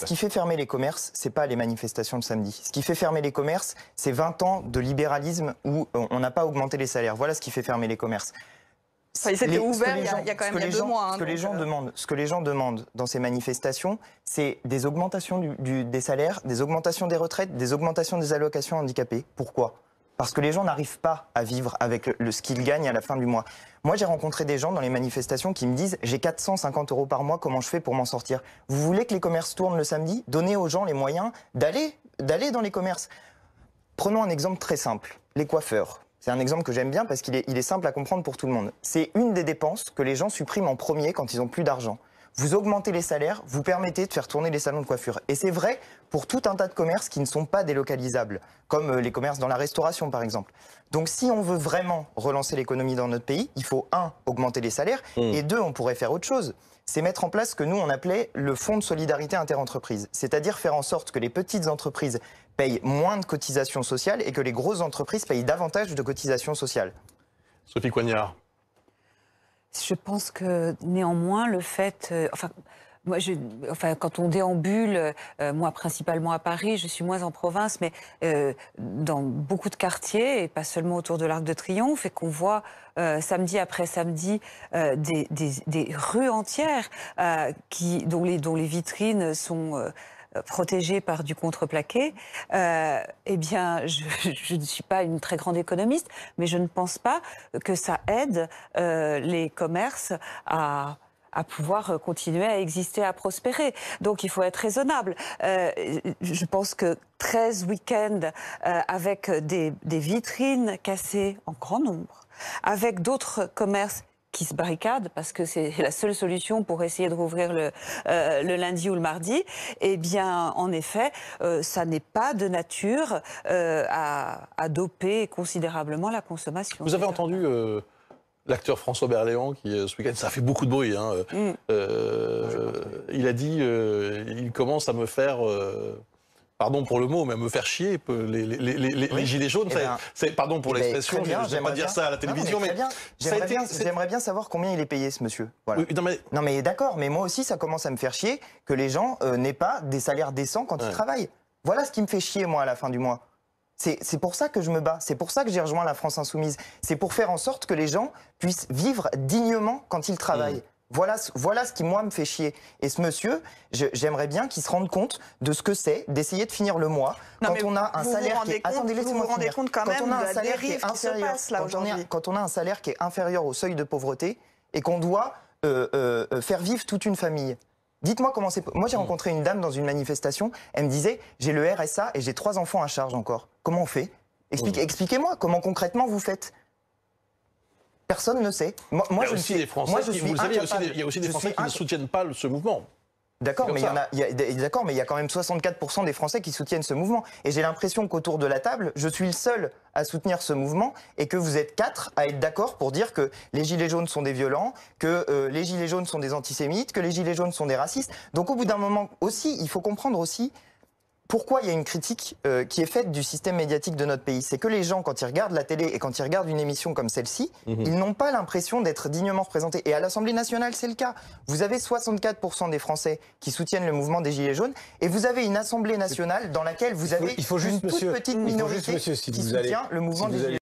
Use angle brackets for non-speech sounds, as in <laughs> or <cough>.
Ce qui fait fermer les commerces, ce n'est pas les manifestations de samedi. Ce qui fait fermer les commerces, c'est 20 ans de libéralisme où euh, on n'a pas augmenté les salaires. Voilà ce qui fait fermer les commerces. Ça a été ouvert il y, a quand même deux mois. ce, hein, que les gens euh, demandent, ce que les gens demandent dans ces manifestations, c'est des augmentations des salaires, des augmentations des retraites, des augmentations des allocations handicapées. Pourquoi parce que les gens n'arrivent pas à vivre avec le, ce qu'ils gagnent à la fin du mois. Moi, j'ai rencontré des gens dans les manifestations qui me disent j'ai 450 euros par mois, comment je fais pour m'en sortir Vous voulez que les commerces tournent le samedi Donnez aux gens les moyens d'aller d'aller dans les commerces. Prenons un exemple très simple les coiffeurs. C'est un exemple que j'aime bien parce qu'il est, est simple à comprendre pour tout le monde. C'est une des dépenses que les gens suppriment en premier quand ils ont plus d'argent vous augmentez les salaires, vous permettez de faire tourner les salons de coiffure. Et c'est vrai pour tout un tas de commerces qui ne sont pas délocalisables, comme euh, les commerces dans la restauration par exemple. Donc si on veut vraiment relancer l'économie dans notre pays, il faut, un, augmenter les salaires, mmh. et deux, on pourrait faire autre chose. C'est mettre en place ce que nous, on appelait le fonds de solidarité interentreprise, c'est-à-dire faire en sorte que les petites entreprises payent moins de cotisations sociales et que les grosses entreprises payent davantage de cotisations sociales. Sophie Coignard, je pense que néanmoins, le fait. Euh, enfin, moi, enfin, quand on déambule, euh, moi principalement à Paris, je suis moins en province, mais euh, dans beaucoup de quartiers, et pas seulement autour de l'Arc de Triomphe, et qu'on voit euh, samedi après samedi des, des, rues entières qui, dont, les, dont les vitrines sont euh, protégé par du contreplaqué, euh, eh bien, <laughs> je, ne suis pas une très grande économiste, mais je ne pense pas que ça aide euh, les commerces à pouvoir continuer à exister, à prospérer. Donc il faut être raisonnable. je pense que 13 week-ends avec des vitrines cassées en grand nombre, avec d'autres commerces qui se barricadent parce que c'est la seule solution pour essayer de rouvrir le, euh, le lundi ou le mardi, eh bien, en effet, euh, ça n'est pas de nature euh, à, doper considérablement la consommation. Vous avez entendu l'acteur François Berléand qui, ce week-end, ça fait beaucoup de bruit. Hein, mm. il a dit, il commence à me faire pardon pour le mot, mais me faire chier. Les, gilets jaunes, eh ben, c'est, pardon pour eh ben, l'expression, je n'aime pas dire ça à la télévision, mais, j'aimerais, bien, savoir combien il est payé ce monsieur. non, mais, d'accord, mais moi aussi ça commence à me faire chier que les gens euh, n'aient pas des salaires décents quand ils travaillent. Voilà ce qui me fait chier moi à la fin du mois. C'est pour ça que je me bats, c'est pour ça que j'ai rejoint la France insoumise. C'est pour faire en sorte que les gens puissent vivre dignement quand ils travaillent. Mmh. Voilà, ce qui, moi, me fait chier. Et ce monsieur, j'aimerais bien qu'il se rende compte de ce que c'est d'essayer de finir le mois quand on a un salaire qui est... inférieur... au seuil de pauvreté et qu'on doit euh, euh, euh, faire vivre toute une famille. Dites-moi comment c'est. Moi, j'ai mm. rencontré une dame dans une manifestation. Elle me disait J'ai le RSA et j'ai trois enfants à charge encore. Comment on fait oh Expliquez-moi comment concrètement vous faites. Personne ne sait. Moi, je suis. moi, je il y a aussi des Français qui ne soutiennent pas ce mouvement. D'accord, mais il y a, y a quand même 64% des Français qui soutiennent ce mouvement. Et j'ai l'impression qu'autour de la table, je suis le seul à soutenir ce mouvement et que vous êtes quatre à être d'accord pour dire que les gilets jaunes sont des violents, que euh, les gilets jaunes sont des antisémites, que les gilets jaunes sont des racistes. Donc au bout d'un moment aussi, il faut comprendre aussi pourquoi il y a une critique euh, qui est faite du système médiatique de notre pays C'est que les gens, quand ils regardent la télé et quand ils regardent une émission comme celle-ci, mhm. ils n'ont pas l'impression d'être dignement représentés. Et à l'Assemblée nationale, c'est le cas. Vous avez 64% des Français qui soutiennent le mouvement des Gilets jaunes et vous avez une Assemblée nationale dans laquelle vous avez une toute petite minorité qui soutient le mouvement des Gilets jaunes.